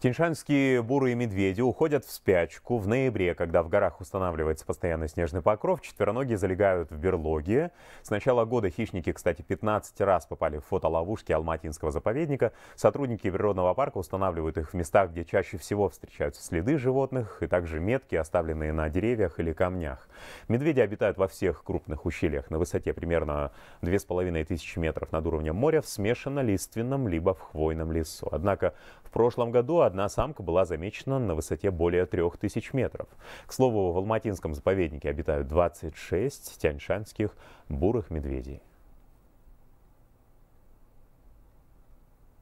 Тиньшанские бурые медведи уходят в спячку в ноябре, когда в горах устанавливается постоянный снежный покров. Четвероногие залегают в берлоге. С начала года хищники, кстати, 15 раз попали в фотоловушки Алматинского заповедника. Сотрудники природного парка устанавливают их в местах, где чаще всего встречаются следы животных и также метки, оставленные на деревьях или камнях. Медведи обитают во всех крупных ущельях на высоте примерно 2500 метров над уровнем моря в смешанно-лиственном либо в хвойном лесу. Однако в прошлом году одна самка была замечена на высоте более 3000 метров. К слову, в Алматинском заповеднике обитают 26 тяньшанских бурых медведей.